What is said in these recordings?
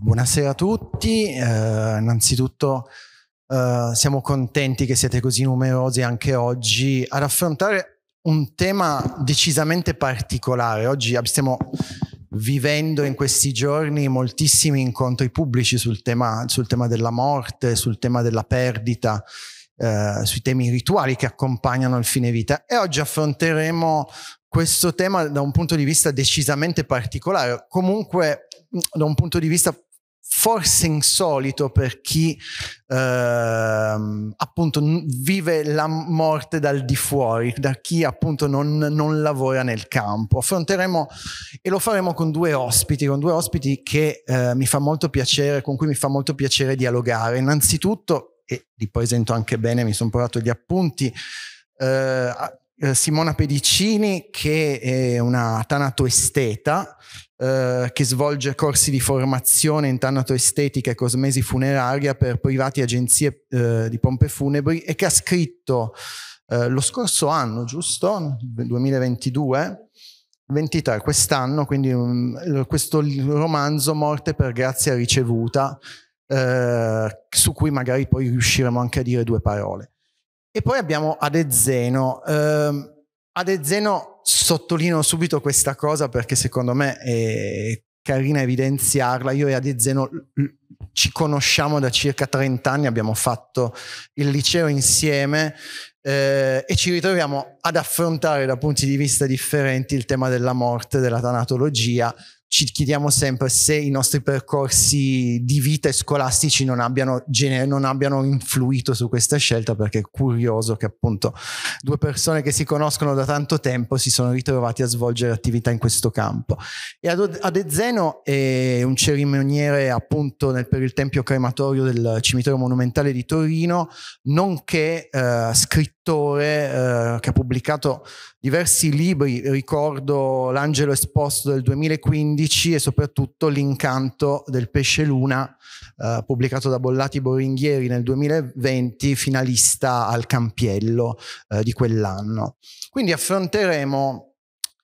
Buonasera a tutti, eh, innanzitutto eh, siamo contenti che siete così numerosi anche oggi ad affrontare un tema decisamente particolare. Oggi stiamo vivendo in questi giorni moltissimi incontri pubblici sul tema, sul tema della morte, sul tema della perdita, eh, sui temi rituali che accompagnano il fine vita e oggi affronteremo questo tema da un punto di vista decisamente particolare, comunque da un punto di vista forse insolito per chi ehm, appunto vive la morte dal di fuori, da chi appunto non, non, lavora nel campo. Affronteremo e lo faremo con due ospiti, con due ospiti che eh, mi fa molto piacere, con cui mi fa molto piacere dialogare. Innanzitutto, e li presento anche bene, mi sono provato gli appunti, eh, eh, Simona Pedicini che è una tanato esteta, eh, che svolge corsi di formazione in estetica e cosmesi funeraria per privati e agenzie eh, di pompe funebri e che ha scritto eh, lo scorso anno, giusto? 2022, 23, quest'anno, quindi um, questo romanzo Morte per grazia ricevuta, eh, su cui magari poi riusciremo anche a dire due parole. E poi abbiamo Adezzeno. Ehm, ad Ezzeno sottolineo subito questa cosa perché secondo me è carina evidenziarla. Io e Ad Ezzeno ci conosciamo da circa 30 anni, abbiamo fatto il liceo insieme eh, e ci ritroviamo ad affrontare da punti di vista differenti il tema della morte, della tanatologia, ci chiediamo sempre se i nostri percorsi di vita e scolastici non abbiano, gener- non abbiano, influito su questa scelta perché è curioso che appunto due persone che si conoscono da tanto tempo si sono ritrovati a svolgere attività in questo campo. E ad, Ezeno è un cerimoniere appunto nel, per il tempio crematorio del cimitero monumentale di Torino, nonché eh, scrittore scrittore eh, che ha pubblicato diversi libri, ricordo L'Angelo Esposto del 2015 e soprattutto L'incanto del pesce luna, eh, pubblicato da Bollati Boringhieri nel 2020, finalista al Campiello eh, di quell'anno. Quindi affronteremo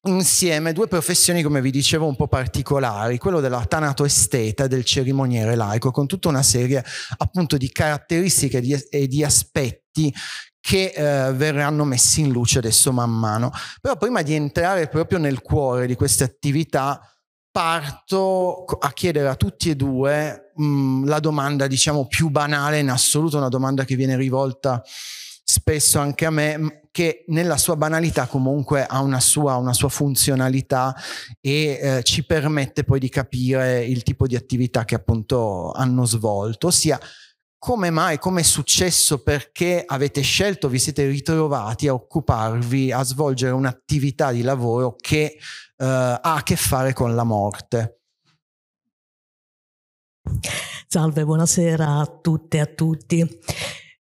insieme due professioni, come vi dicevo, un po' particolari, quello della esteta e del cerimoniere laico, con tutta una serie appunto di caratteristiche e di aspetti che eh, verranno messi in luce adesso man mano. Però prima di entrare proprio nel cuore di queste attività, parto a chiedere a tutti e due mh, mm, la domanda, diciamo, più banale in assoluto, una domanda che viene rivolta spesso anche a me, che nella sua banalità comunque ha una sua, una sua funzionalità e eh, ci permette poi di capire il tipo di attività che appunto hanno svolto, ossia come mai, come è successo, perché avete scelto, vi siete ritrovati a occuparvi, a svolgere un'attività di lavoro che eh, ha a che fare con la morte. Salve, buonasera a tutte e a tutti.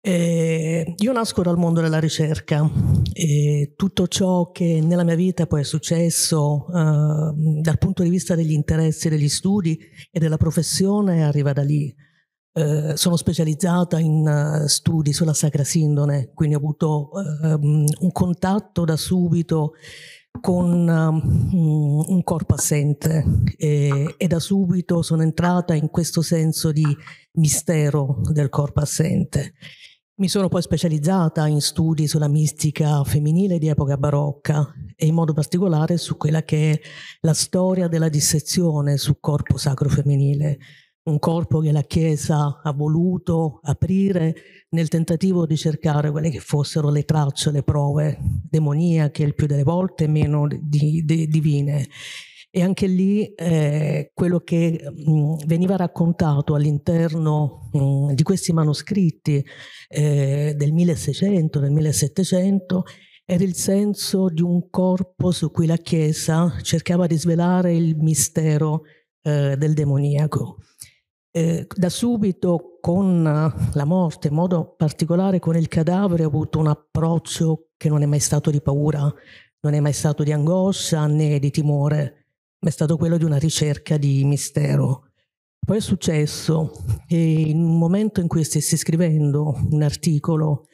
Eh, io nasco dal mondo della ricerca e tutto ciò che nella mia vita poi è successo eh, dal punto di vista degli interessi, degli studi e della professione arriva da lì. Eh, sono specializzata in uh, studi sulla Sacra Sindone, quindi ho avuto um, un contatto da subito con um, un corpo assente e, e, da subito sono entrata in questo senso di mistero del corpo assente mi sono poi specializzata in studi sulla mistica femminile di epoca barocca e in modo particolare su quella che è la storia della dissezione sul corpo sacro femminile, un corpo che la Chiesa ha voluto aprire nel tentativo di cercare quelle che fossero le tracce, le prove demoniache il più delle volte, meno di, di, divine. E anche lì eh, quello che mh, veniva raccontato all'interno mh, di questi manoscritti eh, del 1600, del 1700, era il senso di un corpo su cui la Chiesa cercava di svelare il mistero eh, del demoniaco. Eh, da subito con la morte, in modo particolare con il cadavere, ho avuto un approccio che non è mai stato di paura, non è mai stato di angoscia né di timore, è stato quello di una ricerca di mistero. Poi è successo che in un momento in cui stessi scrivendo un articolo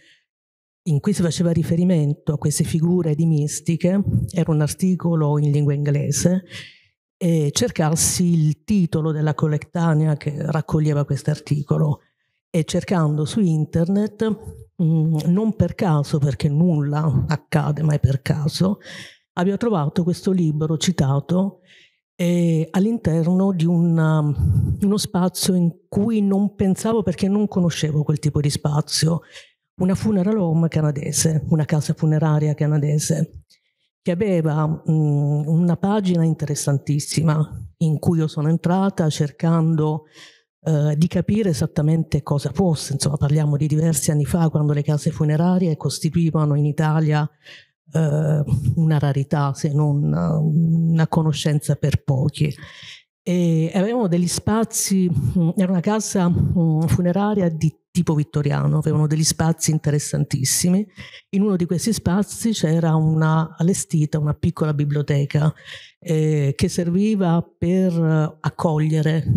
in cui si faceva riferimento a queste figure di mistiche, era un articolo in lingua inglese, e cercassi il titolo della collectanea che raccoglieva questo articolo e cercando su internet, mh, mm, non per caso, perché nulla accade mai per caso, abbia trovato questo libro citato eh, all'interno di una, um, uno spazio in cui non pensavo perché non conoscevo quel tipo di spazio, una funeral home canadese, una casa funeraria canadese, che aveva mh, mm, una pagina interessantissima in cui io sono entrata cercando eh, di capire esattamente cosa fosse, insomma parliamo di diversi anni fa quando le case funerarie costituivano in Italia eh, una rarità se non eh, una conoscenza per pochi. E avevamo degli spazi, mm, era una casa mm, funeraria di tipo vittoriano, avevano degli spazi interessantissimi. In uno di questi spazi c'era una allestita, una piccola biblioteca eh, che serviva per accogliere eh,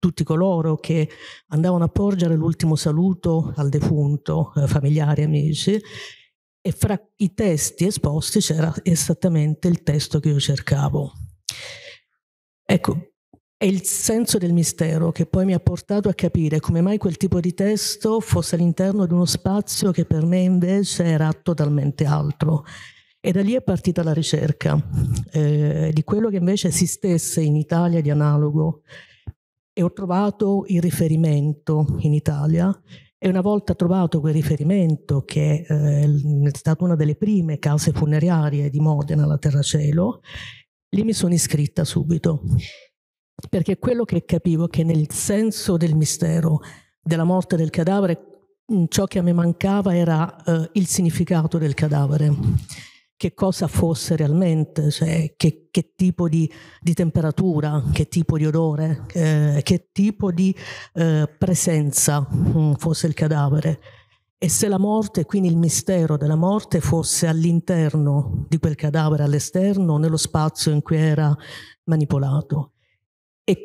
tutti coloro che andavano a porgere l'ultimo saluto al defunto, eh, familiari, amici, e fra i testi esposti c'era esattamente il testo che io cercavo. Ecco, è il senso del mistero che poi mi ha portato a capire come mai quel tipo di testo fosse all'interno di uno spazio che per me invece era totalmente altro. E da lì è partita la ricerca eh, di quello che invece esistesse in Italia di analogo. E ho trovato il riferimento in Italia e una volta trovato quel riferimento, che eh, è stata una delle prime case funerarie di Modena, la Terracielo, lì mi sono iscritta subito. Perché quello che capivo è che nel senso del mistero della morte del cadavere, ciò che a me mancava era eh, il significato del cadavere che cosa fosse realmente, cioè che, che tipo di, di, temperatura, che tipo di odore, eh, che tipo di eh, presenza mm, fosse il cadavere. E se la morte, quindi il mistero della morte, fosse all'interno di quel cadavere, all'esterno, nello spazio in cui era manipolato. E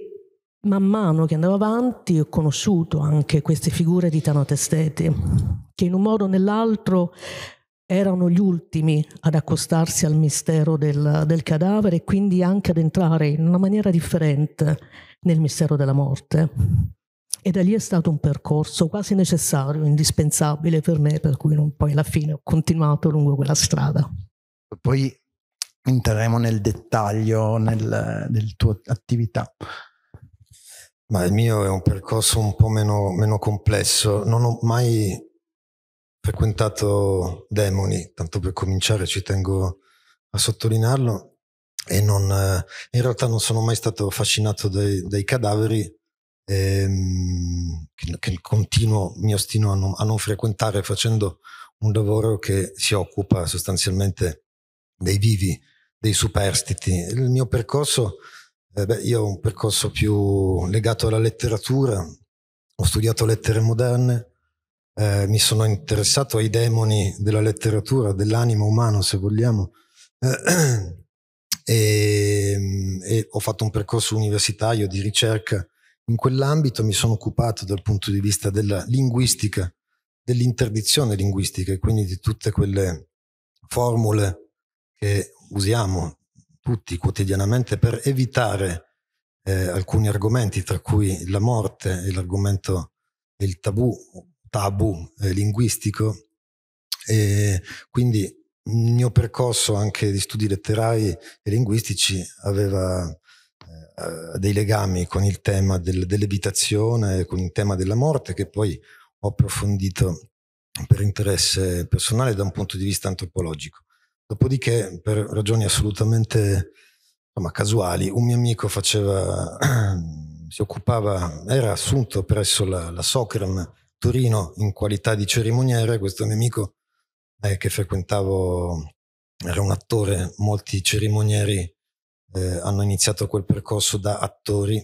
man mano che andavo avanti ho conosciuto anche queste figure di tanatesteti, che in un modo o nell'altro erano gli ultimi ad accostarsi al mistero del, del, cadavere e quindi anche ad entrare in una maniera differente nel mistero della morte. E da lì è stato un percorso quasi necessario, indispensabile per me, per cui non, poi alla fine ho continuato lungo quella strada. Poi entreremo nel dettaglio nel, del tuo attività. Ma il mio è un percorso un po' meno, meno complesso. Non ho mai frequentato demoni, tanto per cominciare ci tengo a sottolinearlo, e non, eh, in realtà non sono mai stato affascinato dai, dai cadaveri, ehm, che, che continuo, mi ostino a non, a non frequentare facendo un lavoro che si occupa sostanzialmente dei vivi, dei superstiti. Il mio percorso, eh beh, io ho un percorso più legato alla letteratura, ho studiato lettere moderne, eh, mi sono interessato ai demoni della letteratura, dell'animo umano se vogliamo, eh, e, ehm, e, ho fatto un percorso universitario di ricerca in quell'ambito, mi sono occupato dal punto di vista della linguistica, dell'interdizione linguistica e quindi di tutte quelle formule che usiamo tutti quotidianamente per evitare eh, alcuni argomenti, tra cui la morte e l'argomento del tabù tabù eh, linguistico e quindi il mio percorso anche di studi letterari e linguistici aveva eh, dei legami con il tema del, dell'abitazione, con il tema della morte che poi ho approfondito per interesse personale da un punto di vista antropologico. Dopodiché, per ragioni assolutamente insomma, casuali, un mio amico faceva, si occupava, era assunto presso la, la Socrem Torino in qualità di cerimoniere, questo mio amico eh, che frequentavo, era un attore, molti cerimonieri eh, hanno iniziato quel percorso da attori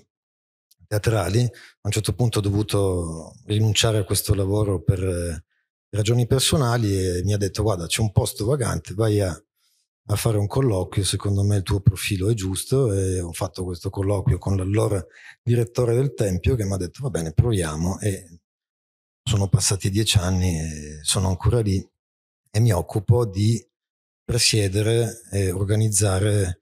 teatrali, a un certo punto ho dovuto rinunciare a questo lavoro per eh, ragioni personali e mi ha detto guarda c'è un posto vagante, vai a, a, fare un colloquio, secondo me il tuo profilo è giusto e ho fatto questo colloquio con l'allora direttore del Tempio che mi ha detto va bene proviamo e sono passati dieci anni e sono ancora lì e mi occupo di presiedere e organizzare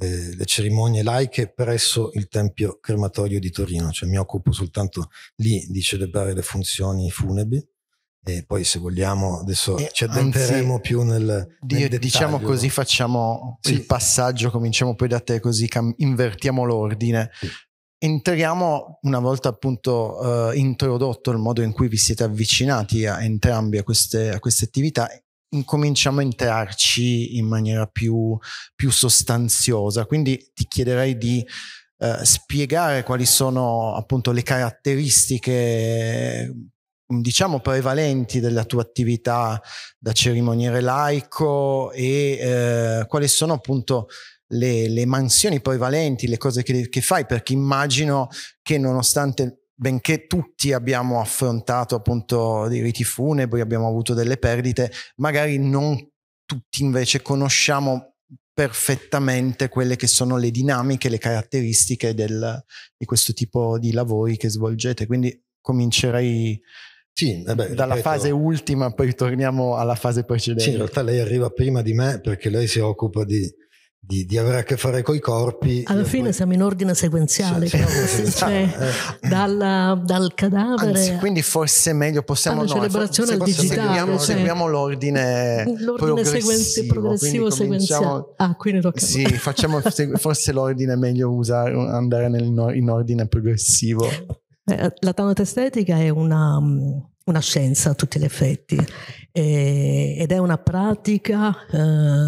eh, le cerimonie laiche presso il Tempio Crematorio di Torino, cioè mi occupo soltanto lì di celebrare le funzioni funebri e poi se vogliamo adesso e ci addentreremo anzi, più nel, nel diciamo così facciamo sì. il passaggio cominciamo poi da te così invertiamo l'ordine sì. Entriamo, una volta appunto eh, introdotto il modo in cui vi siete avvicinati a entrambi a queste, a queste attività, incominciamo a entrarci in maniera più, più sostanziosa. Quindi ti chiederei di eh, spiegare quali sono appunto le caratteristiche diciamo prevalenti della tua attività da cerimoniere laico e eh, quali sono appunto le, le mansioni poi valenti, le cose che, che fai, perché immagino che nonostante benché tutti abbiamo affrontato appunto dei riti funebri, abbiamo avuto delle perdite, magari non tutti invece conosciamo perfettamente quelle che sono le dinamiche, le caratteristiche del, di questo tipo di lavori che svolgete. Quindi comincerei sì, vabbè, eh dalla ripeto, fase ultima, poi torniamo alla fase precedente. Sì, in realtà lei arriva prima di me perché lei si occupa di di, di, avere a che fare con i corpi. Alla eh, fine poi... siamo in ordine sequenziale, sì, sì, cioè, eh. dalla, dal cadavere. Anzi, quindi forse è meglio possiamo alla no, celebrazione al digitale. Seguiamo, cioè, seguiamo l'ordine, l'ordine progressivo, progressivo sequenziale. Ah, quindi tocca. Sì, facciamo forse l'ordine è meglio usare, andare nel, in ordine progressivo. Eh, la tanata estetica è una, mm, una scienza a tutti gli effetti eh, ed è una pratica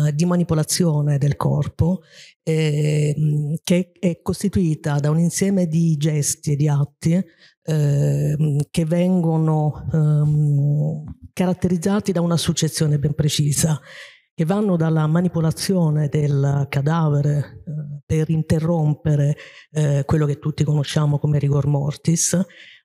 eh, di manipolazione del corpo eh, che è costituita da un insieme di gesti e di atti ehm, che vengono ehm, caratterizzati da una successione ben precisa che vanno dalla manipolazione del cadavere eh, per interrompere eh, quello che tutti conosciamo come rigor mortis,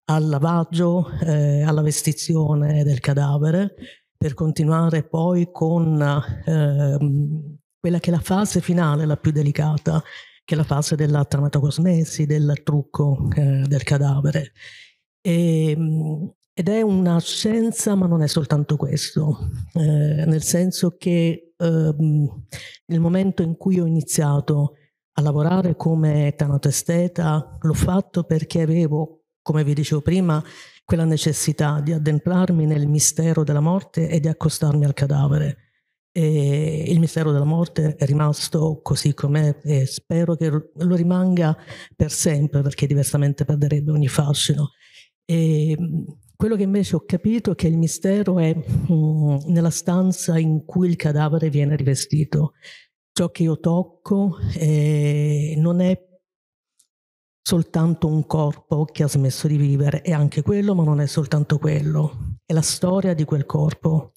al lavaggio, eh, alla vestizione del cadavere, per continuare poi con eh, quella che è la fase finale, la più delicata, che è la fase della tramatocosmesi, del trucco eh, del cadavere. E, ehm, ed è una scienza, ma non è soltanto questo, eh, nel senso che nel ehm, momento in cui ho iniziato a lavorare come tanatesteta, l'ho fatto perché avevo, come vi dicevo prima, quella necessità di addentrarmi nel mistero della morte e di accostarmi al cadavere. E il mistero della morte è rimasto così com'è e spero che lo rimanga per sempre perché diversamente perderebbe ogni fascino. E quello che invece ho capito è che il mistero è mh, nella stanza in cui il cadavere viene rivestito. Ciò che io tocco eh, non è soltanto un corpo che ha smesso di vivere, è anche quello, ma non è soltanto quello, è la storia di quel corpo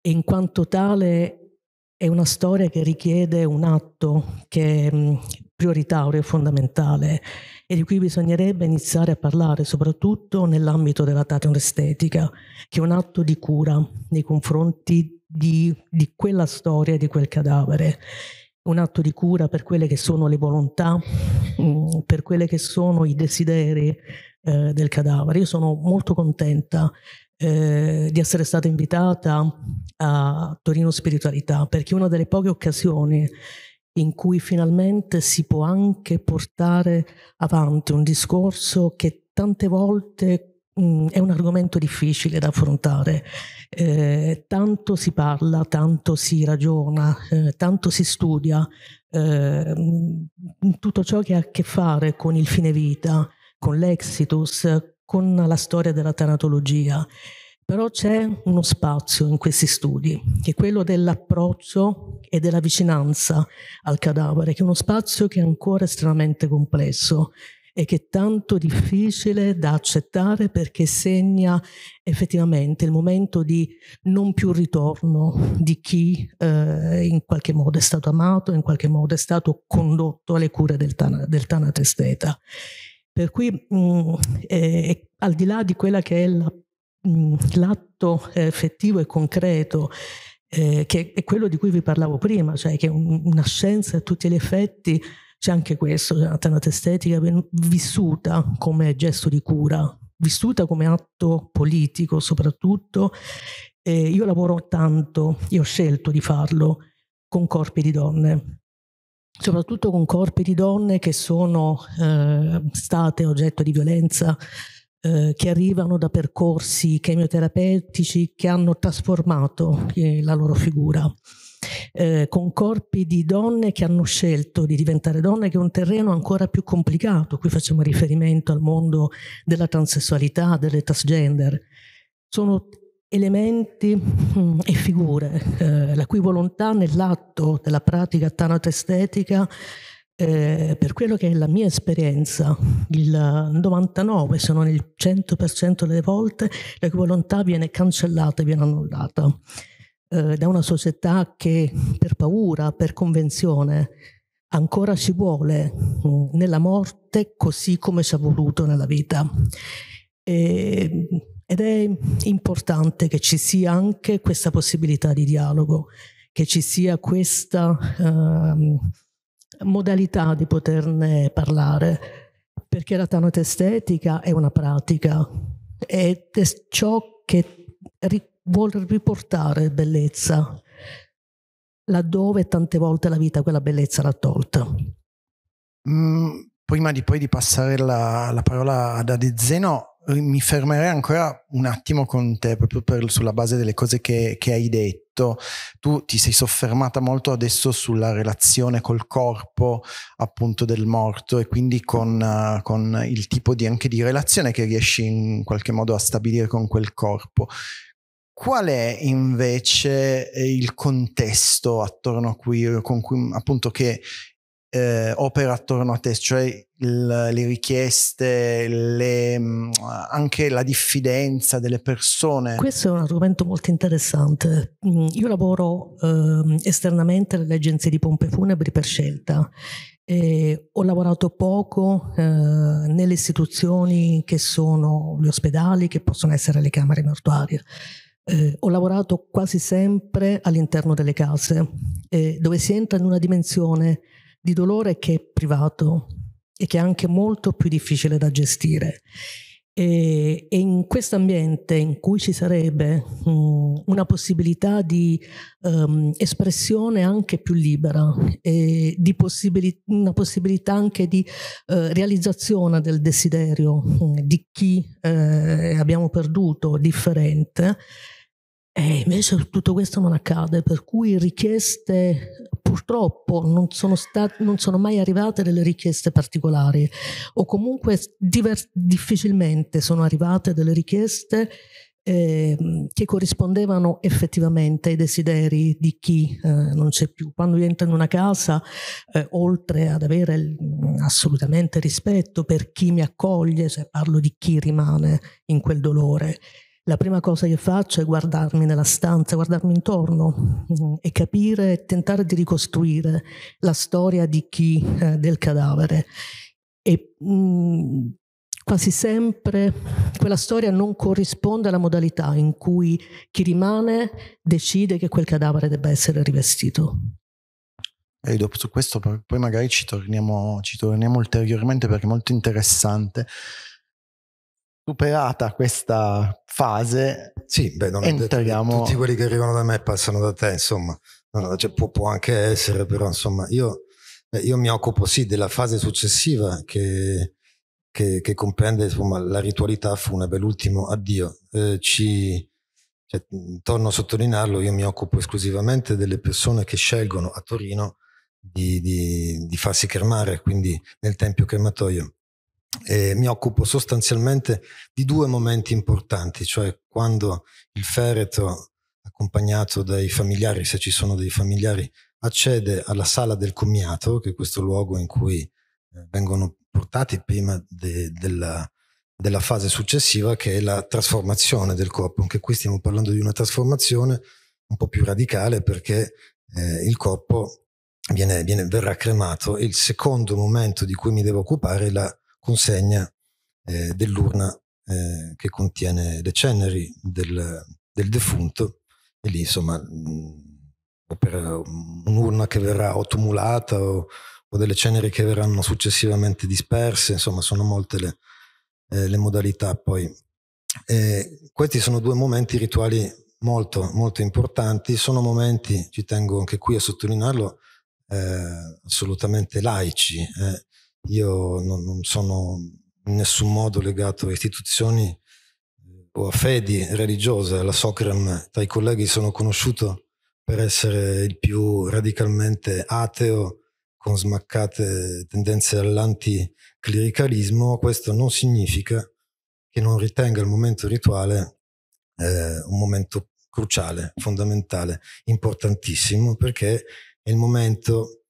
e in quanto tale è una storia che richiede un atto che è prioritario e fondamentale e di cui bisognerebbe iniziare a parlare soprattutto nell'ambito della Tatum Estetica, che è un atto di cura nei confronti di, di quella storia, di quel cadavere un atto di cura per quelle che sono le volontà, mm, per quelli che sono i desideri eh, del cadavere. Io sono molto contenta eh, di essere stata invitata a Torino Spiritualità perché è una delle poche occasioni in cui finalmente si può anche portare avanti un discorso che tante volte Mm, è un argomento difficile da affrontare. Eh, tanto si parla, tanto si ragiona, eh, tanto si studia, eh, tutto ciò che ha a che fare con il fine vita, con l'exitus, con la storia della tanatologia. Però c'è uno spazio in questi studi, che è quello dell'approccio e della vicinanza al cadavere, che è uno spazio che è ancora estremamente complesso e che è tanto difficile da accettare perché segna effettivamente il momento di non più ritorno di chi eh, in qualche modo è stato amato, in qualche modo è stato condotto alle cure del, tana, del Tanatesteta. Per cui mh, mm, eh, al di là di quella che è la, mh, mm, l'atto effettivo e concreto eh, che è quello di cui vi parlavo prima, cioè che è un, una scienza a tutti gli effetti c'è anche questo, cioè, la tenata estetica vissuta come gesto di cura, vissuta come atto politico soprattutto. Eh, io lavoro tanto, io ho scelto di farlo con corpi di donne, soprattutto con corpi di donne che sono eh, state oggetto di violenza, eh, che arrivano da percorsi chemioterapeutici che hanno trasformato eh, la loro figura eh, con corpi di donne che hanno scelto di diventare donne, che è un terreno ancora più complicato. Qui facciamo riferimento al mondo della transessualità, delle transgender. Sono elementi mm, e figure eh, la cui volontà nell'atto della pratica tanatoestetica eh, per quello che è la mia esperienza, il 99 se non il 100% delle volte, la cui volontà viene cancellata, viene annullata. Eh, da una società che per paura, per convenzione, ancora ci vuole mm, nella morte così come ci ha voluto nella vita. E, ed è importante che ci sia anche questa possibilità di dialogo, che ci sia questa eh, modalità di poterne parlare, perché la tanota estetica è una pratica ed è ciò che ri- vuol riportare bellezza laddove tante volte la vita quella bellezza l'ha tolta. Mm, prima di poi di passare la, la parola ad Ade Zeno, mi fermerei ancora un attimo con te, proprio per, sulla base delle cose che, che hai detto. Tu ti sei soffermata molto adesso sulla relazione col corpo appunto del morto e quindi con, uh, con il tipo di, anche di relazione che riesci in qualche modo a stabilire con quel corpo. Qual è invece eh, il contesto attorno a cui, con cui appunto che eh, opera attorno a te, cioè il, le richieste, le, mm, anche la diffidenza delle persone. Questo è un argomento molto interessante. Mm, io lavoro eh, esternamente alle agenzie di pompe funebri per scelta. E ho lavorato poco eh, nelle istituzioni che sono gli ospedali, che possono essere le camere mortuarie. Eh, ho lavorato quasi sempre all'interno delle case, eh, dove si entra in una dimensione di dolore che è privato e che è anche molto più difficile da gestire. E, e, in questo ambiente in cui ci sarebbe um, una possibilità di um, espressione anche più libera e di possibili- una possibilità anche di uh, realizzazione del desiderio um, di chi uh, abbiamo perduto differente, e eh, invece tutto questo non accade, per cui richieste purtroppo non sono, stat- non sono mai arrivate delle richieste particolari o comunque diver- difficilmente sono arrivate delle richieste eh, che corrispondevano effettivamente ai desideri di chi eh, non c'è più. Quando io entro in una casa, eh, oltre ad avere il, mm, assolutamente rispetto per chi mi accoglie, cioè parlo di chi rimane in quel dolore, la prima cosa che faccio è guardarmi nella stanza, guardarmi intorno mm-hmm, e capire e tentare di ricostruire la storia di chi, eh, del cadavere. E mh, mm, quasi sempre quella storia non corrisponde alla modalità in cui chi rimane decide che quel cadavere debba essere rivestito. E dopo su questo poi magari ci torniamo, ci torniamo ulteriormente perché è molto interessante superata questa fase, sì, beh, non entriamo... Tutti quelli che arrivano da me passano da te, insomma, cioè, può, può, anche essere, però insomma, io, eh, io, mi occupo sì della fase successiva che, che, che comprende insomma, la ritualità funebre, l'ultimo addio. Eh, ci, cioè, torno a sottolinearlo, io mi occupo esclusivamente delle persone che scelgono a Torino di, di, di farsi cremare, quindi nel tempio crematoio eh, mi occupo sostanzialmente di due momenti importanti, cioè quando il feretro, accompagnato dai familiari, se ci sono dei familiari, accede alla sala del commiato, che è questo luogo in cui eh, vengono portati prima de, della, della fase successiva, che è la trasformazione del corpo. Anche qui stiamo parlando di una trasformazione un po' più radicale perché eh, il corpo viene, viene, verrà cremato. Il secondo momento di cui mi devo occupare è la consegna eh, dell'urna eh, che contiene le ceneri del, del defunto e lì insomma mh, mm, per un'urna che verrà o o, o, delle ceneri che verranno successivamente disperse, insomma sono molte le, eh, le modalità poi. E questi sono due momenti rituali molto, molto importanti, sono momenti, ci tengo anche qui a sottolinearlo, eh, assolutamente laici. Eh. Io non, non sono in nessun modo legato a istituzioni eh, o a fedi religiose. La Socrem, tra i colleghi, sono conosciuto per essere il più radicalmente ateo, con smaccate tendenze all'anticlericalismo. Questo non significa che non ritenga il momento rituale eh, un momento cruciale, fondamentale, importantissimo, perché è il momento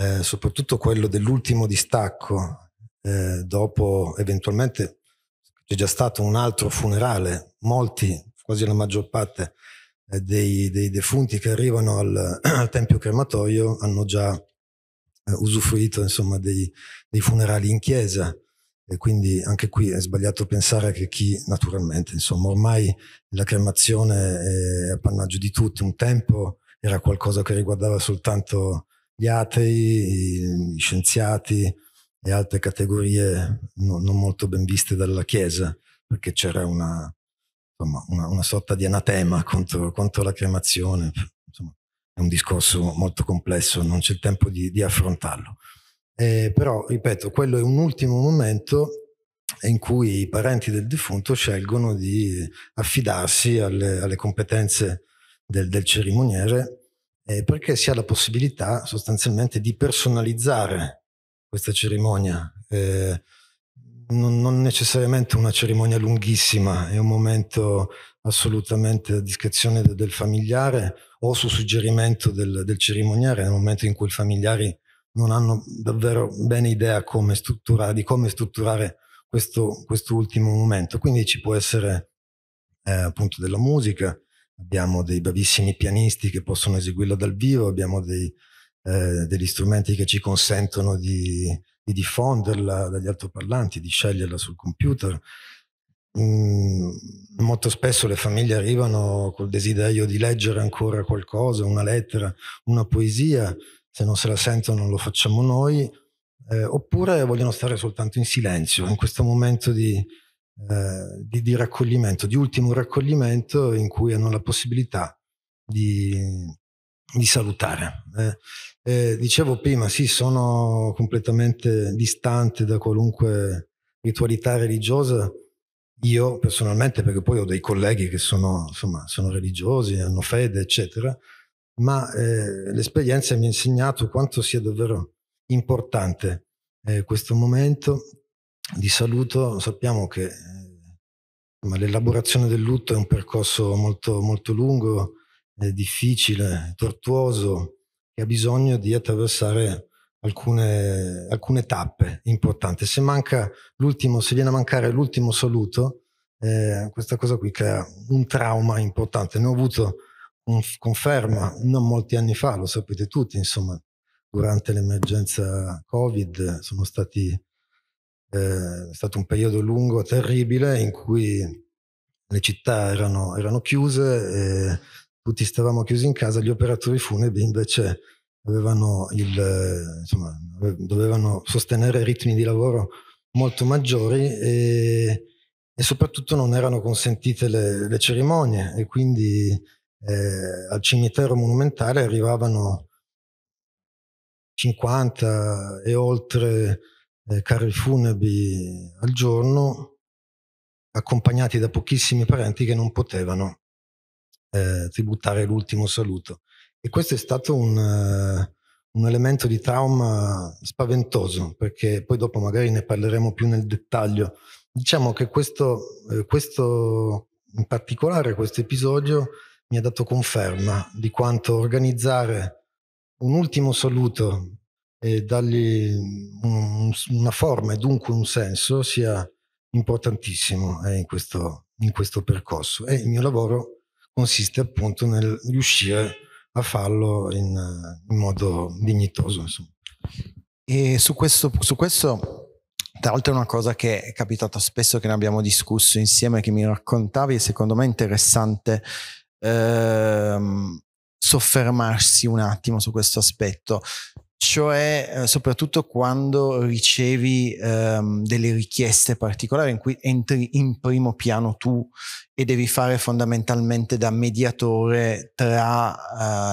eh, soprattutto quello dell'ultimo distacco, eh, dopo eventualmente c'è già stato un altro funerale, molti, quasi la maggior parte eh, dei, dei, defunti che arrivano al, al tempio crematorio hanno già eh, usufruito insomma, dei, dei, funerali in chiesa. E quindi anche qui è sbagliato pensare che chi naturalmente, insomma, ormai la cremazione è appannaggio di tutti. Un tempo era qualcosa che riguardava soltanto gli atei, gli scienziati e altre categorie non, non molto ben viste dalla Chiesa, perché c'era una, insomma, una, una sorta di anatema contro, contro la cremazione. Insomma, è un discorso molto complesso, non c'è il tempo di, di affrontarlo. Eh, però, ripeto, quello è un ultimo momento in cui i parenti del defunto scelgono di affidarsi alle, alle competenze del, del, cerimoniere eh, perché si ha la possibilità sostanzialmente di personalizzare questa cerimonia. Eh, non, non, necessariamente una cerimonia lunghissima, è un momento assolutamente a discrezione del, del familiare o su suggerimento del, del cerimoniere, nel momento in cui i familiari non hanno davvero bene idea come di come strutturare questo, ultimo momento. Quindi ci può essere eh, appunto della musica, abbiamo dei bravissimi pianisti che possono eseguirla dal vivo, abbiamo dei, eh, degli strumenti che ci consentono di, di, diffonderla dagli altoparlanti, di sceglierla sul computer. Mm, molto spesso le famiglie arrivano col desiderio di leggere ancora qualcosa, una lettera, una poesia, se non se la sentono lo facciamo noi, eh, oppure vogliono stare soltanto in silenzio, in questo momento di, eh, di, di, raccoglimento, di ultimo raccoglimento in cui hanno la possibilità di, di salutare. Eh, eh, dicevo prima, sì, sono completamente distante da qualunque ritualità religiosa, io personalmente, perché poi ho dei colleghi che sono, insomma, sono religiosi, hanno fede, eccetera, ma eh, l'esperienza mi ha insegnato quanto sia davvero importante eh, questo momento, di saluto, sappiamo che eh, l'elaborazione del lutto è un percorso molto, molto lungo, difficile, tortuoso, che ha bisogno di attraversare alcune, alcune tappe importanti. Se manca se viene a mancare l'ultimo saluto, eh, questa cosa qui crea un trauma importante. Ne ho avuto un, conferma non molti anni fa, lo sapete tutti, insomma, durante l'emergenza Covid sono stati eh, è stato un periodo lungo, terribile, in cui le città erano, erano chiuse, tutti stavamo chiusi in casa, gli operatori funebri invece avevano il, insomma, dovevano sostenere ritmi di lavoro molto maggiori e, e soprattutto non erano consentite le, le cerimonie e quindi eh, al cimitero monumentale arrivavano 50 e oltre eh, carri funebri al giorno, accompagnati da pochissimi parenti che non potevano eh, tributare l'ultimo saluto. E questo è stato un, uh, un, elemento di trauma spaventoso, perché poi dopo magari ne parleremo più nel dettaglio. Diciamo che questo, eh, questo in particolare, questo episodio, mi ha dato conferma di quanto organizzare un ultimo saluto e dargli una forma e dunque un senso sia importantissimo eh, in, questo, in, questo, percorso e il mio lavoro consiste appunto nel riuscire a farlo in, in modo dignitoso. Insomma. E su questo, su questo tra l'altro è una cosa che è capitata spesso che ne abbiamo discusso insieme, che mi raccontavi e secondo me è interessante ehm, soffermarsi un attimo su questo aspetto cioè eh, soprattutto quando ricevi ehm, delle richieste particolari in cui entri in primo piano tu e devi fare fondamentalmente da mediatore tra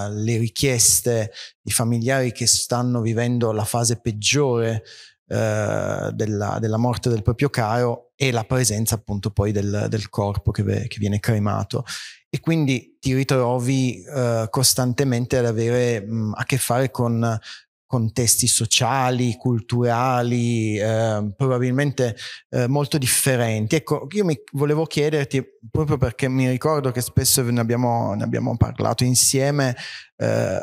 eh, le richieste di familiari che stanno vivendo la fase peggiore eh, della, della, morte del proprio caro e la presenza appunto poi del, del corpo che, che viene cremato e quindi ti ritrovi uh, costantemente ad avere mh, mm, a che fare con contesti sociali, culturali, eh, probabilmente eh, molto differenti. Ecco, io mi volevo chiederti, proprio perché mi ricordo che spesso ne abbiamo, ne abbiamo parlato insieme, eh,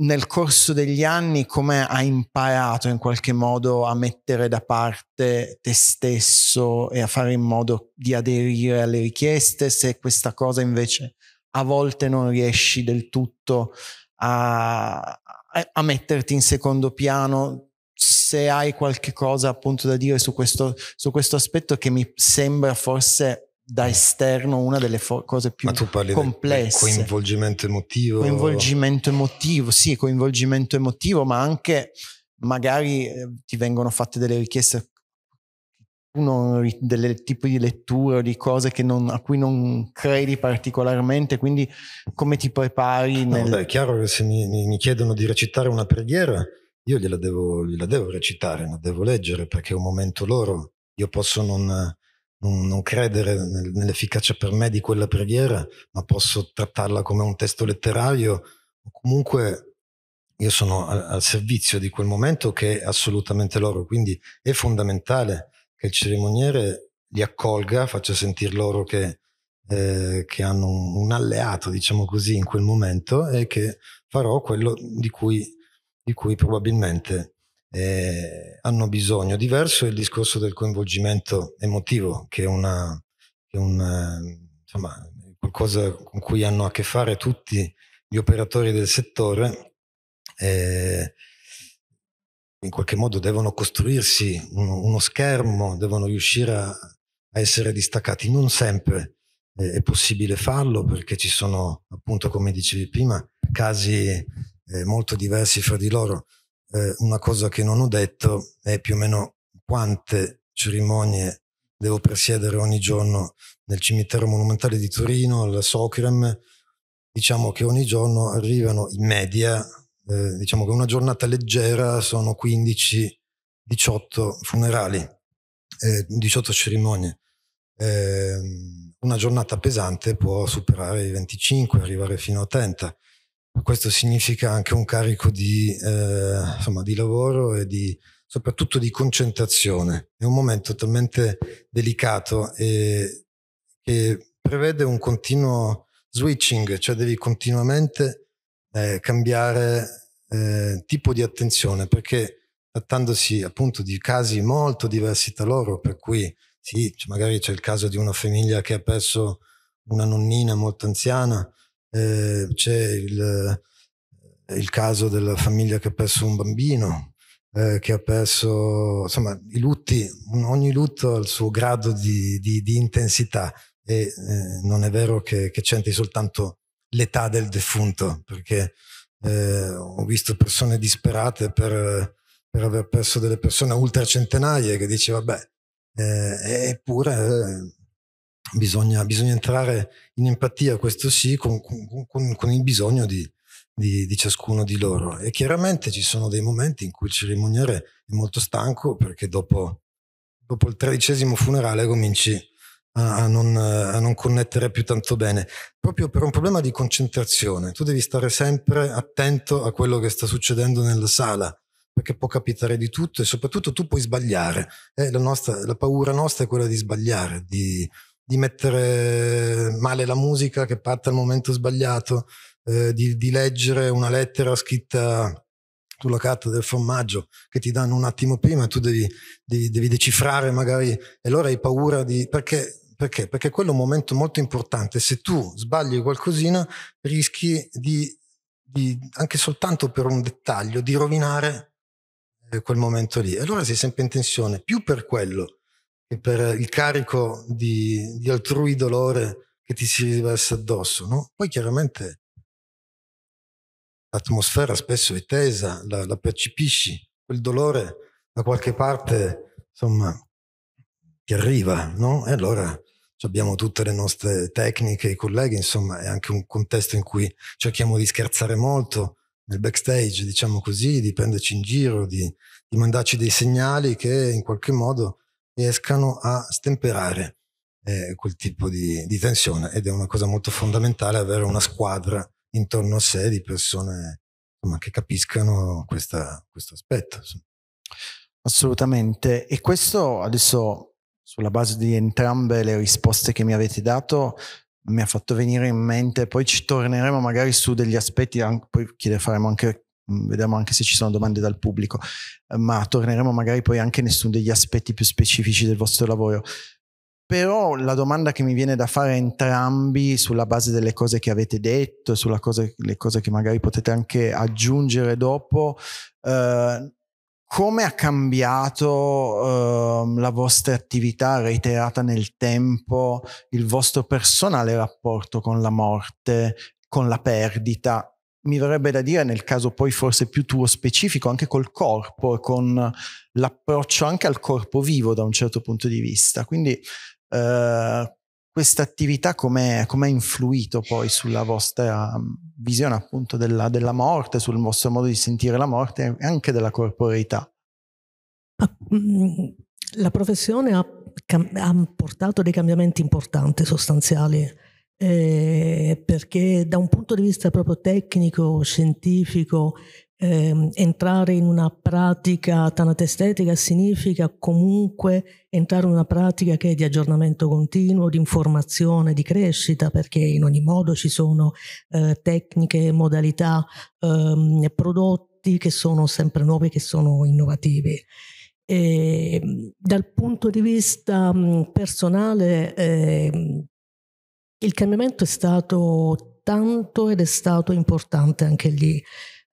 nel corso degli anni come hai imparato in qualche modo a mettere da parte te stesso e a fare in modo di aderire alle richieste, se questa cosa invece a volte non riesci del tutto a, a metterti in secondo piano se hai qualche cosa appunto da dire su questo, su questo aspetto che mi sembra forse da esterno una delle fo- cose più complesse. Ma tu coinvolgimento emotivo. Coinvolgimento emotivo, sì, coinvolgimento emotivo, ma anche magari eh, ti vengono fatte delle richieste uno delle tipi di letture o di cose non, a cui non credi particolarmente, quindi come ti prepari? Nel... No, beh, è chiaro che se mi, mi, chiedono di recitare una preghiera, io gliela devo, gliela devo, recitare, la devo leggere perché è un momento loro. Io posso non, non, non credere nel, nell'efficacia per me di quella preghiera, ma posso trattarla come un testo letterario comunque io sono al, al servizio di quel momento che è assolutamente loro, quindi è fondamentale che il cerimoniere li accolga, faccia sentire loro che, eh, che hanno un, un, alleato, diciamo così, in quel momento e che farò quello di cui, di cui probabilmente eh, hanno bisogno. Diverso è il discorso del coinvolgimento emotivo, che è una, che è una, insomma, qualcosa con cui hanno a che fare tutti gli operatori del settore. Eh, in qualche modo devono costruirsi uno, uno schermo, devono riuscire a, a, essere distaccati. Non sempre eh, è possibile farlo perché ci sono, appunto, come dicevi prima, casi eh, molto diversi fra di loro. Eh, una cosa che non ho detto è più o meno quante cerimonie devo presiedere ogni giorno nel cimitero monumentale di Torino, al Socrem. Diciamo che ogni giorno arrivano in media eh, diciamo che una giornata leggera sono 15-18 funerali, eh, 18 cerimonie. Eh, una giornata pesante può superare i 25, arrivare fino a 30. Questo significa anche un carico di, eh, insomma, di lavoro e di, soprattutto di concentrazione. È un momento talmente delicato che prevede un continuo switching, cioè devi continuamente eh, cambiare eh, tipo di attenzione, perché trattandosi appunto di casi molto diversi tra loro, per cui sì, magari c'è il caso di una famiglia che ha perso una nonnina molto anziana, eh, c'è il, il, caso della famiglia che ha perso un bambino, eh, che ha perso, insomma, i lutti, ogni lutto ha il suo grado di, di, di intensità e eh, non è vero che, che c'entri soltanto l'età del defunto, perché eh, ho visto persone disperate per, per, aver perso delle persone ultracentenarie che diceva, beh, eh, eppure eh, bisogna, bisogna, entrare in empatia, questo sì, con, con, con il bisogno di, di, di, ciascuno di loro. E chiaramente ci sono dei momenti in cui il cerimoniere è molto stanco perché dopo, dopo il tredicesimo funerale cominci a non, a non, connettere più tanto bene, proprio per un problema di concentrazione. Tu devi stare sempre attento a quello che sta succedendo nella sala, perché può capitare di tutto e soprattutto tu puoi sbagliare. Eh, la, nostra, la, paura nostra è quella di sbagliare, di, di, mettere male la musica che parte al momento sbagliato, eh, di, di leggere una lettera scritta sulla carta del formaggio che ti danno un attimo prima, tu devi, devi, devi decifrare magari, e allora hai paura di... perché perché? Perché quello è un momento molto importante. Se tu sbagli qualcosina, rischi di, di anche soltanto per un dettaglio, di rovinare eh, quel momento lì. E allora sei sempre in tensione, più per quello che per il carico di, di altrui dolore che ti si riversa addosso. No? Poi chiaramente l'atmosfera spesso è tesa, la, la percepisci, quel dolore da qualche parte, insomma, ti arriva, no? E allora abbiamo tutte le nostre tecniche, i colleghi, insomma è anche un contesto in cui cerchiamo di scherzare molto nel backstage, diciamo così, di prenderci in giro, di, di mandarci dei segnali che in qualche modo riescano a stemperare eh, quel tipo di, di, tensione ed è una cosa molto fondamentale avere una squadra intorno a sé di persone insomma, che capiscano questa, questo aspetto. Insomma. Assolutamente, e questo adesso sulla base di entrambe le risposte che mi avete dato, mi ha fatto venire in mente, poi ci torneremo magari su degli aspetti, anche, poi chiederemo anche, vediamo anche se ci sono domande dal pubblico, eh, ma torneremo magari poi anche su degli aspetti più specifici del vostro lavoro. Però la domanda che mi viene da fare a entrambi sulla base delle cose che avete detto, sulle cose che magari potete anche aggiungere dopo, eh, come ha cambiato eh, la vostra attività reiterata nel tempo, il vostro personale rapporto con la morte, con la perdita? Mi verrebbe da dire, nel caso poi forse più tuo specifico, anche col corpo, con l'approccio anche al corpo vivo da un certo punto di vista. Quindi eh, questa attività come ha influito poi sulla vostra mm, visione appunto della, della, morte, sul vostro modo di sentire la morte e anche della corporeità? Ah, mm, la professione ha, ha portato dei cambiamenti importanti, sostanziali, eh, perché da un punto di vista proprio tecnico, scientifico, eh, entrare in una pratica tanatestetica significa comunque entrare in una pratica che è di aggiornamento continuo, di informazione, di crescita, perché in ogni modo ci sono eh, tecniche, modalità, eh, prodotti che sono sempre nuovi, che sono innovativi. E, ehm, dal punto di vista mh, mm, personale, eh, il cambiamento è stato tanto ed è stato importante anche lì.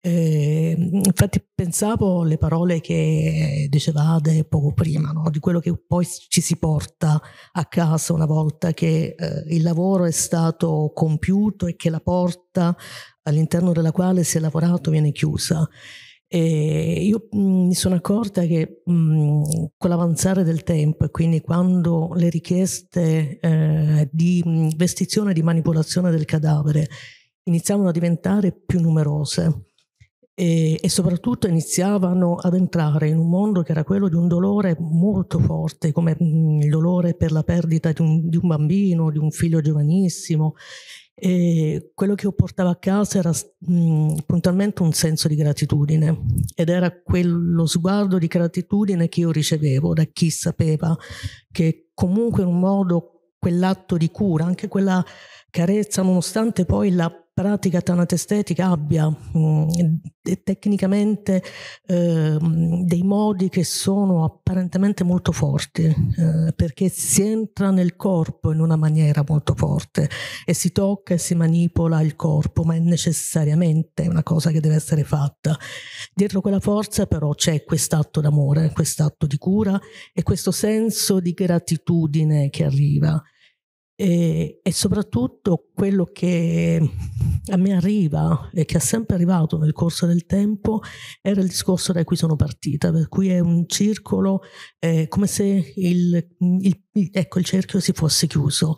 Eh, infatti pensavo alle parole che dicevate poco prima, no? di quello che poi ci si porta a casa una volta che eh, il lavoro è stato compiuto e che la porta all'interno della quale si è lavorato viene chiusa. E io mm, mi sono accorta che mh, mm, con l'avanzare del tempo e quindi quando le richieste eh, di mm, vestizione e di manipolazione del cadavere iniziavano a diventare più numerose, e, e, soprattutto iniziavano ad entrare in un mondo che era quello di un dolore molto forte, come mm, il dolore per la perdita di un, di un bambino, di un figlio giovanissimo. E quello che io portavo a casa era mh, mm, puntualmente un senso di gratitudine ed era quello sguardo di gratitudine che io ricevevo da chi sapeva che comunque in un modo quell'atto di cura, anche quella carezza, nonostante poi la pratica tanatestetica abbia mh, mm, tecnicamente eh, dei modi che sono apparentemente molto forti eh, perché si entra nel corpo in una maniera molto forte e si tocca e si manipola il corpo ma è necessariamente una cosa che deve essere fatta dietro quella forza però c'è quest'atto d'amore quest'atto di cura e questo senso di gratitudine che arriva e, e soprattutto quello che a me arriva e che è sempre arrivato nel corso del tempo era il discorso da cui sono partita, per cui è un circolo, eh, come se il, il, ecco, il, cerchio si fosse chiuso.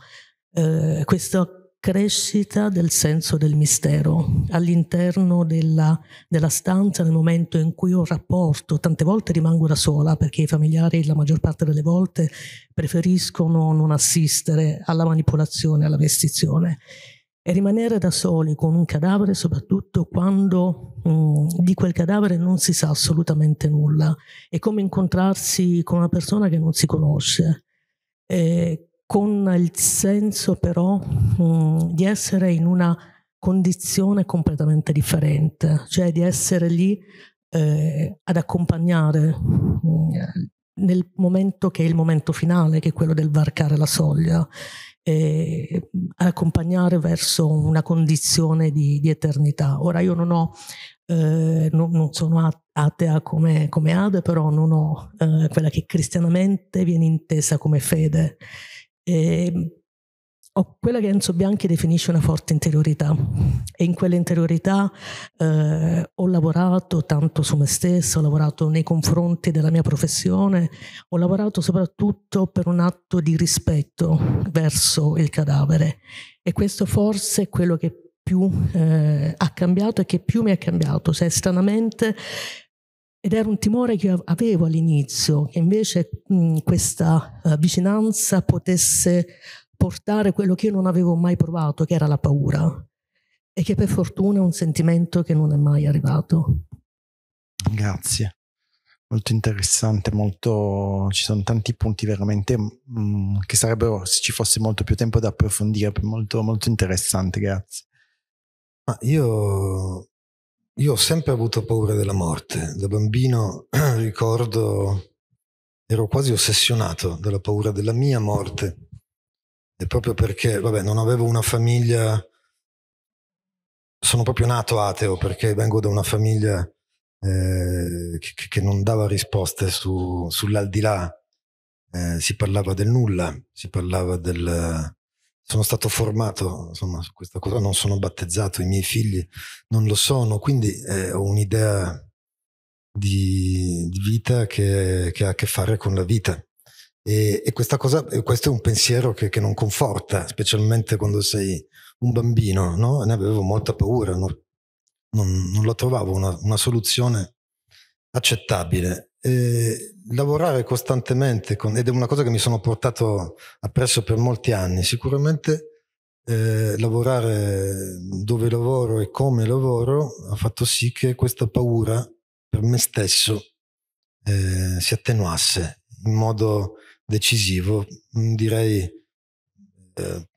Eh, questa crescita del senso del mistero all'interno della, della, stanza nel momento in cui ho rapporto, tante volte rimango da sola perché i familiari la maggior parte delle volte preferiscono non assistere alla manipolazione, alla vestizione e rimanere da soli con un cadavere, soprattutto quando mh, mm, di quel cadavere non si sa assolutamente nulla, è come incontrarsi con una persona che non si conosce, eh, con il senso però mh, mm, di essere in una condizione completamente differente, cioè di essere lì eh, ad accompagnare mh, mm, nel momento che è il momento finale, che è quello del varcare la soglia eh, accompagnare verso una condizione di, di eternità. Ora io non ho eh, non, non, sono atea come, come, Ade, però non ho eh, quella che cristianamente viene intesa come fede. E ehm, ho oh, quella che Enzo Bianchi definisce una forte interiorità e in quell'interiorità eh, ho lavorato tanto su me stesso, ho lavorato nei confronti della mia professione, ho lavorato soprattutto per un atto di rispetto verso il cadavere e questo forse è quello che più eh, ha cambiato e che più mi ha cambiato, cioè stranamente ed era un timore che avevo all'inizio, che invece mh, questa uh, vicinanza potesse portare quello che io non avevo mai provato, che era la paura, e che per fortuna è un sentimento che non è mai arrivato. Grazie, molto interessante, molto... ci sono tanti punti veramente mh, mm, che sarebbero, se ci fosse molto più tempo da approfondire, molto, molto interessante, grazie. Ma io, io ho sempre avuto paura della morte, da bambino ricordo, ero quasi ossessionato dalla paura della mia morte e proprio perché, vabbè, non avevo una famiglia... Sono proprio nato ateo perché vengo da una famiglia eh, che, che, non dava risposte su, sull'aldilà. Eh, si parlava del nulla, si parlava del... Sono stato formato insomma, su questa cosa, non sono battezzato, i miei figli non lo sono, quindi eh, ho un'idea di, di vita che, che, ha a che fare con la vita. E, e cosa, questo è un pensiero che, che, non conforta, specialmente quando sei un bambino, no? Ne avevo molta paura, non, non, non la trovavo una, una soluzione accettabile. E lavorare costantemente, con, ed è una cosa che mi sono portato appresso per molti anni, sicuramente eh, lavorare dove lavoro e come lavoro ha fatto sì che questa paura per me stesso eh, si attenuasse in modo decisivo, mm, direi eh,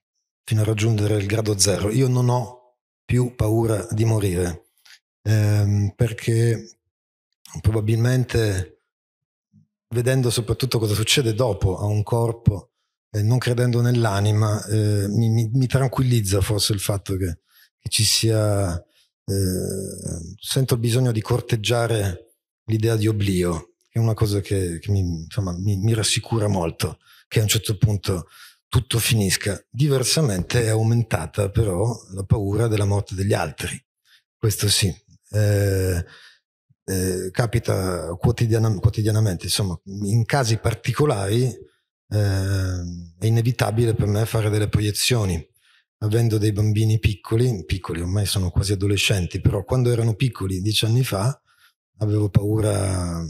fino a raggiungere il grado zero. Io non ho più paura di morire ehm, perché probabilmente vedendo soprattutto cosa succede dopo a un corpo e eh, non credendo nell'anima eh, mi, mi, mi, tranquillizza forse il fatto che, che ci sia eh, sento il bisogno di corteggiare l'idea di oblio è una cosa che, che mi, insomma, mi, mi, rassicura molto, che a un certo punto tutto finisca. Diversamente è aumentata però la paura della morte degli altri, questo sì. Eh, eh, capita quotidianam- quotidianamente, insomma, in casi particolari eh, è inevitabile per me fare delle proiezioni. Avendo dei bambini piccoli, piccoli ormai sono quasi adolescenti, però quando erano piccoli dieci anni fa avevo paura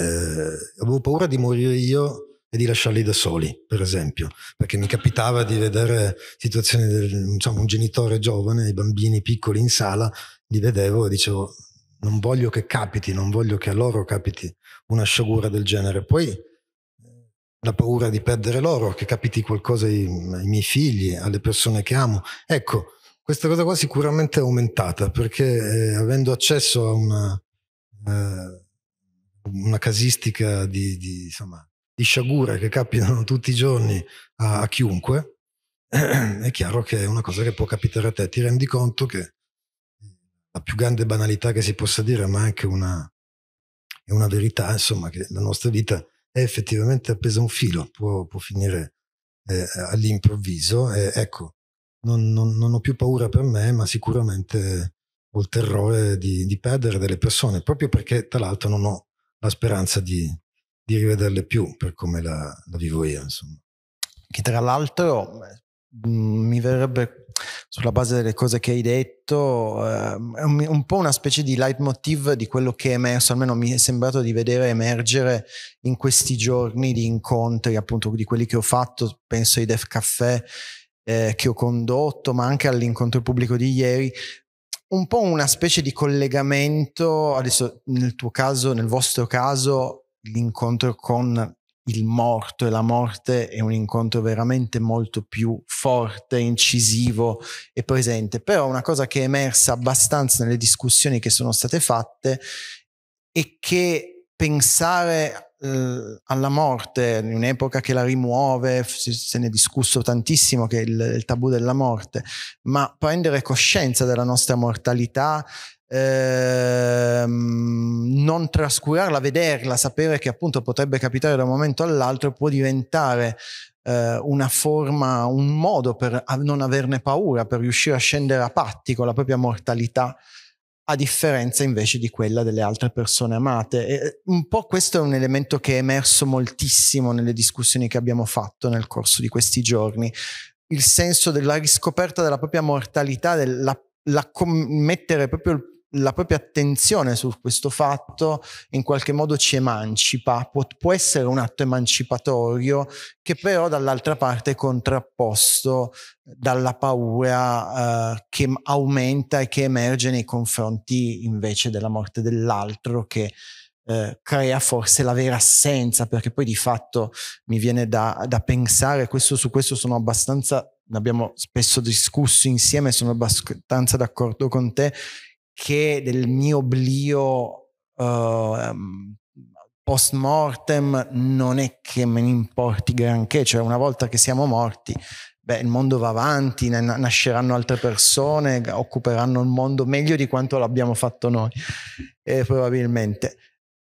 eh, avevo paura di morire io e di lasciarli da soli, per esempio, perché mi capitava di vedere situazioni del diciamo, un genitore giovane, i bambini piccoli in sala, li vedevo e dicevo non voglio che capiti, non voglio che a loro capiti una sciagura del genere. Poi eh, la paura di perdere loro, che capiti qualcosa ai, ai miei figli, alle persone che amo. Ecco, questa cosa qua sicuramente è aumentata perché eh, avendo accesso a una... Eh, una casistica di, di, insomma, di sciagure che capitano tutti i giorni a, a chiunque, è chiaro che è una cosa che può capitare a te. Ti rendi conto che la più grande banalità che si possa dire, ma anche una, è una verità, insomma, che la nostra vita è effettivamente appesa a un filo, può, può finire eh, all'improvviso. E, ecco, non, non, non, ho più paura per me, ma sicuramente ho il terrore di, di perdere delle persone, proprio perché tra l'altro non ho la speranza di, di rivederle più per come la, la vivo io. Insomma. Che tra l'altro eh, mm, mi verrebbe sulla base delle cose che hai detto, eh, un, un, po' una specie di leitmotiv di quello che è emerso, almeno mi è sembrato di vedere emergere in questi giorni di incontri, appunto di quelli che ho fatto, penso ai Def Caffè eh, che ho condotto, ma anche all'incontro pubblico di ieri, un po' una specie di collegamento, adesso nel tuo caso, nel vostro caso, l'incontro con il morto e la morte è un incontro veramente molto più forte, incisivo e presente, però una cosa che è emersa abbastanza nelle discussioni che sono state fatte è che pensare eh, alla morte, in un'epoca che la rimuove, se ne è discusso tantissimo che il, il tabù della morte, ma prendere coscienza della nostra mortalità Ehm, non trascurarla, vederla, sapere che appunto potrebbe capitare da un momento all'altro può diventare eh, una forma, un modo per non averne paura, per riuscire a scendere a patti con la propria mortalità a differenza invece di quella delle altre persone amate. E eh, un po' questo è un elemento che è emerso moltissimo nelle discussioni che abbiamo fatto nel corso di questi giorni. Il senso della riscoperta della propria mortalità, della la com- mettere proprio il la propria attenzione su questo fatto in qualche modo ci emancipa, può, può essere un atto emancipatorio che però dall'altra parte è contrapposto eh, dalla paura eh, che aumenta e che emerge nei confronti invece della morte dell'altro che eh, crea forse la vera assenza, perché poi di fatto mi viene da, da pensare, questo, su questo sono abbastanza, ne abbiamo spesso discusso insieme, sono abbastanza d'accordo con te, che del mio oblio uh, ehm, post mortem non è che me ne importi granché, cioè una volta che siamo morti, beh, il mondo va avanti, nasceranno altre persone, occuperanno il mondo meglio di quanto l'abbiamo fatto noi, eh, probabilmente.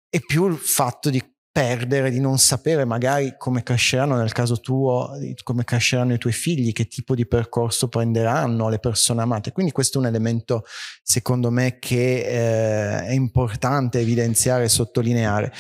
E più il fatto di perdere, di non sapere magari come cresceranno nel caso tuo, come cresceranno i tuoi figli, che tipo di percorso prenderanno le persone amate. Quindi questo è un elemento secondo me che eh, è importante evidenziare e sottolineare.